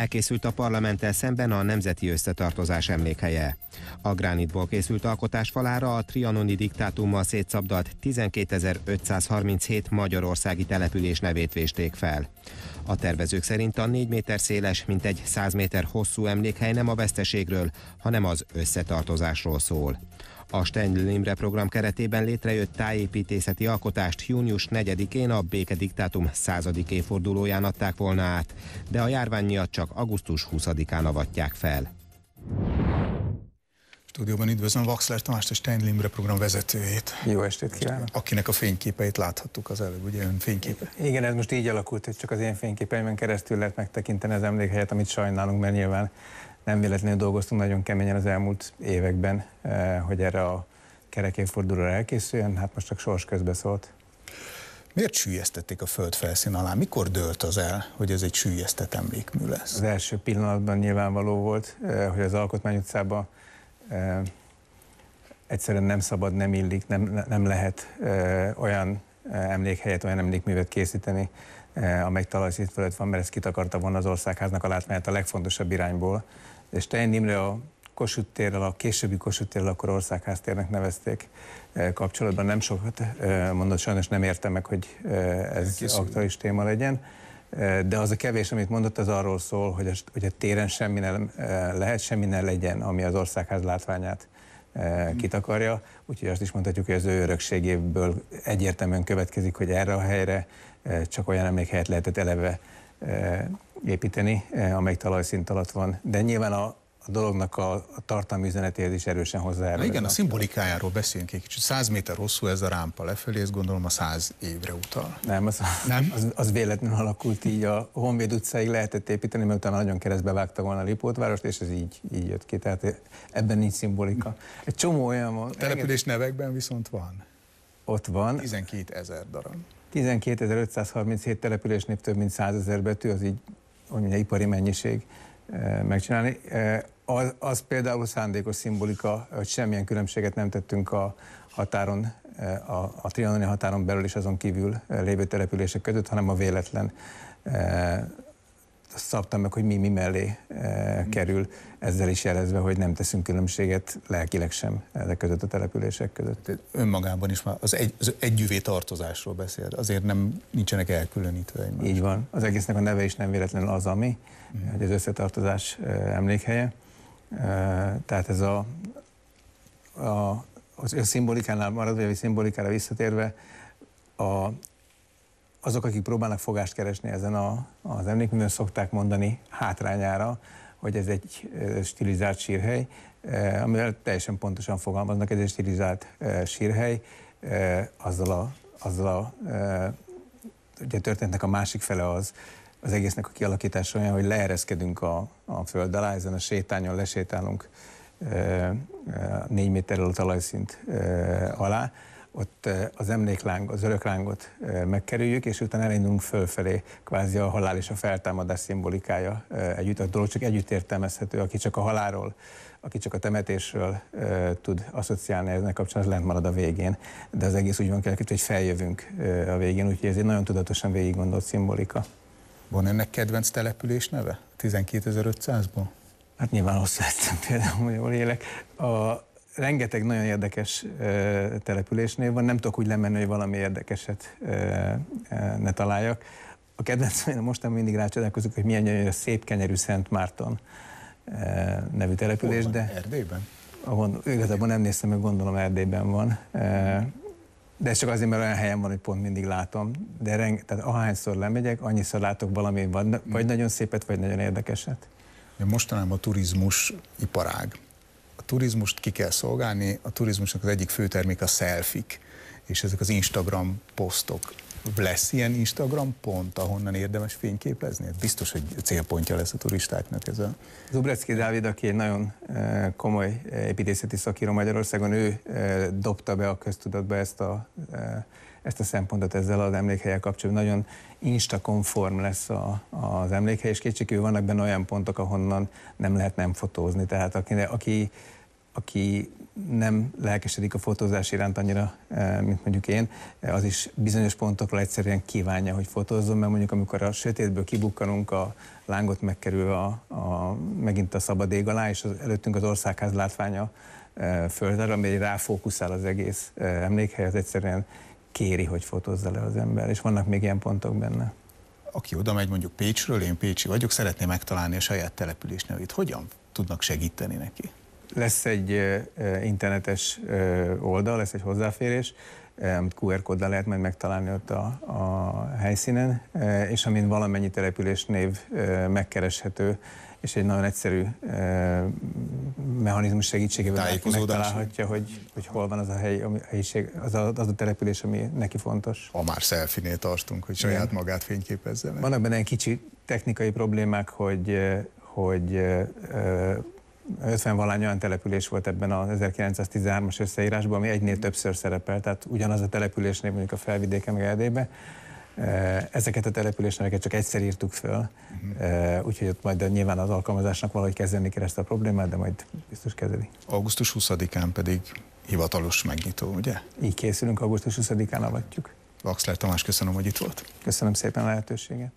Elkészült a parlamenttel szemben a Nemzeti Összetartozás emlékhelye. A gránitból készült alkotás falára a trianoni diktátummal szétszabdalt 12.537 magyarországi település nevét vésték fel. A tervezők szerint a 4 méter széles, mint egy 100 méter hosszú emlékhely nem a veszteségről, hanem az összetartozásról szól. A Stendl Imre program keretében létrejött tájépítészeti alkotást június 4-én a békediktátum 100. évfordulóján adták volna át, de a járvány miatt csak augusztus 20-án avatják fel. Stúdióban üdvözlöm Vaxler Tamás, és Stein Limre program vezetőjét. Jó estét kívánok! Akinek a fényképeit láthattuk az előbb, ugye ön fényképe? Igen, ez most így alakult, hogy csak az én fényképeimen keresztül lehet megtekinteni az emlékhelyet, amit sajnálunk, mert nyilván nem véletlenül dolgoztunk nagyon keményen az elmúlt években, eh, hogy erre a kerek elkészüljön, hát most csak sors közbe szólt. Miért sűjesztették a föld felszín alá? Mikor dőlt az el, hogy ez egy sűjesztett emlékmű lesz? Az első pillanatban nyilvánvaló volt, eh, hogy az Alkotmány utcába eh, egyszerűen nem szabad, nem illik, nem, nem lehet olyan emlékhelyet, olyan emlékművet készíteni, amely talajszint fölött van, mert ez kitakarta volna az országháznak a látmáját a legfontosabb irányból, és Stein Imre a Kossuth térrel, a későbbi Kossuth térrel, akkor országház térnek nevezték eh, kapcsolatban. Nem sokat eh, mondott, sajnos nem értem meg, hogy eh, ez aktuális téma legyen. De az a kevés, amit mondott, az arról szól, hogy a, hogy a téren semmi nem lehet, semmi ne legyen, ami az országház látványát hmm. kitakarja. Úgyhogy azt is mondhatjuk, hogy az ő örökségéből egyértelműen következik, hogy erre a helyre csak olyan emlékhelyet lehetett eleve építeni, eh, amely talajszint alatt van. De nyilván a, a dolognak a, a tartalmi üzenetéhez is erősen hozzájárul. Igen, a szimbolikájáról beszéljünk egy kicsit. 100 méter hosszú ez a rámpa lefelé, ez gondolom a 100 évre utal. Nem, az, Nem? az, az véletlenül alakult így. A Honvéd utcáig lehetett építeni, mert utána nagyon keresztbe vágta volna a Lipótvárost, és ez így, így jött ki. Tehát ebben nincs szimbolika. Egy csomó olyan van. A település nevekben viszont van. Ott van. 12 ezer darab. 12.537 településnél több mint 100 ezer betű, az így hogy mondja, ipari mennyiség eh, megcsinálni. Eh, az, az például szándékos szimbolika, hogy semmilyen különbséget nem tettünk a határon, eh, a, a trianoni határon belül és azon kívül lévő települések között, hanem a véletlen szabtam meg, hogy mi mi mellé e, kerül, ezzel is jelezve, hogy nem teszünk különbséget lelkileg sem ezek között a települések között. Önmagában is már az, egy, az együvé tartozásról beszél, azért nem nincsenek elkülönítve egymást. Így van, az egésznek a neve is nem véletlenül az, ami, mm. hogy az összetartozás e, emlékhelye. E, tehát ez a, a az ő szimbolikánál maradva, vagy szimbolikára visszatérve, a, azok, akik próbálnak fogást keresni ezen a, az emlékművön, szokták mondani hátrányára, hogy ez egy stilizált sírhely, eh, amivel teljesen pontosan fogalmaznak, ez egy stilizált eh, sírhely, eh, azzal a, azzal a ugye történetnek a másik fele az, az egésznek a kialakítása olyan, hogy leereszkedünk a, a föld alá, ezen a sétányon lesétálunk négy méterrel a talajszint alá, ott eh, az emlékláng, az öröklángot eh, megkerüljük, és utána elindulunk fölfelé, kvázi a halál és a feltámadás szimbolikája eh, együtt, a dolog csak együtt értelmezhető, aki csak a halálról, aki csak a temetésről tud asszociálni ezen kapcsolatban, az lent marad a végén. De az egész úgy van kell, hogy feljövünk a végén, úgyhogy ez egy nagyon tudatosan végig gondolt szimbolika. Van ennek kedvenc település neve? 12.500-ból? Hát nyilván hosszú például, hogy jól élek. A, rengeteg nagyon érdekes településnél van, nem tudok úgy lemenni, hogy valami érdekeset ne találjak. A kedvenc, én nem mindig rácsodálkozok, hogy milyen gyönyörű a szép kenyerű Szent Márton nevű település, van, de... Erdélyben? Ahol igazából nem néztem, meg gondolom Erdélyben van. De ez csak azért, mert olyan helyen van, hogy pont mindig látom. De reng, tehát ahányszor lemegyek, annyiszor látok valami, vagy mm. nagyon szépet, vagy nagyon érdekeset. Mostanában a turizmus iparág a turizmust ki kell szolgálni, a turizmusnak az egyik fő termék a selfik, és ezek az Instagram posztok. Lesz ilyen Instagram pont, ahonnan érdemes fényképezni? Hát biztos, hogy célpontja lesz a turistáknak ez a... Zubrecki Dávid, aki egy nagyon e, komoly e, építészeti szakíró Magyarországon, ő e, dobta be a köztudatba ezt a ezt a szempontot ezzel az emlékhelyek kapcsolatban. Nagyon instakonform lesz a, az emlékhely, és kétségkívül vannak benne olyan pontok, ahonnan nem lehet nem fotózni. Tehát aki, aki, aki nem lelkesedik a fotózás iránt annyira, eh, mint mondjuk én, eh, az is bizonyos pontokra egyszerűen kívánja, hogy fotózzon, mert mondjuk amikor a sötétből kibukkanunk, a lángot megkerül a, a, megint a szabad ég alá, és az, előttünk az országház látványa eh, földre, ami ráfókuszál az egész emlékhely, az egyszerűen kéri, hogy fotózza le az ember, és vannak még ilyen pontok benne. Aki oda megy mondjuk Pécsről, én Pécsi vagyok, szeretné megtalálni a saját település nevét. Hogyan tudnak segíteni neki? Lesz egy internetes oldal, lesz egy hozzáférés, Eh, amit QR kóddal lehet majd megtalálni ott a, a helyszínen, eh, és amin valamennyi település név eh, megkereshető, és egy nagyon egyszerű mechanizmus segítségével megtalálhatja, hogy, hogy hol van az a hely, ami, helyiség, az, a, az a település, ami neki fontos. Ha már selfie tartunk, hogy saját Igen. magát fényképezze meg. Vannak benne kicsi technikai problémák, hogy, hogy 50 valány olyan település volt ebben az 1913-as összeírásban, ami egynél többször szerepel, tehát ugyanaz a településnél mondjuk a felvidéken, meg Erdélyben. Ezeket a településneveket csak egyszer írtuk föl, uh-huh. úgyhogy ott majd nyilván az alkalmazásnak valahogy kezelni kell ezt a problémát, de majd biztos kezeli. Augusztus 20-án pedig hivatalos megnyitó, ugye? Így készülünk, augusztus 20-án avatjuk. Vaxler Tamás, köszönöm, hogy itt volt. Köszönöm szépen a lehetőséget.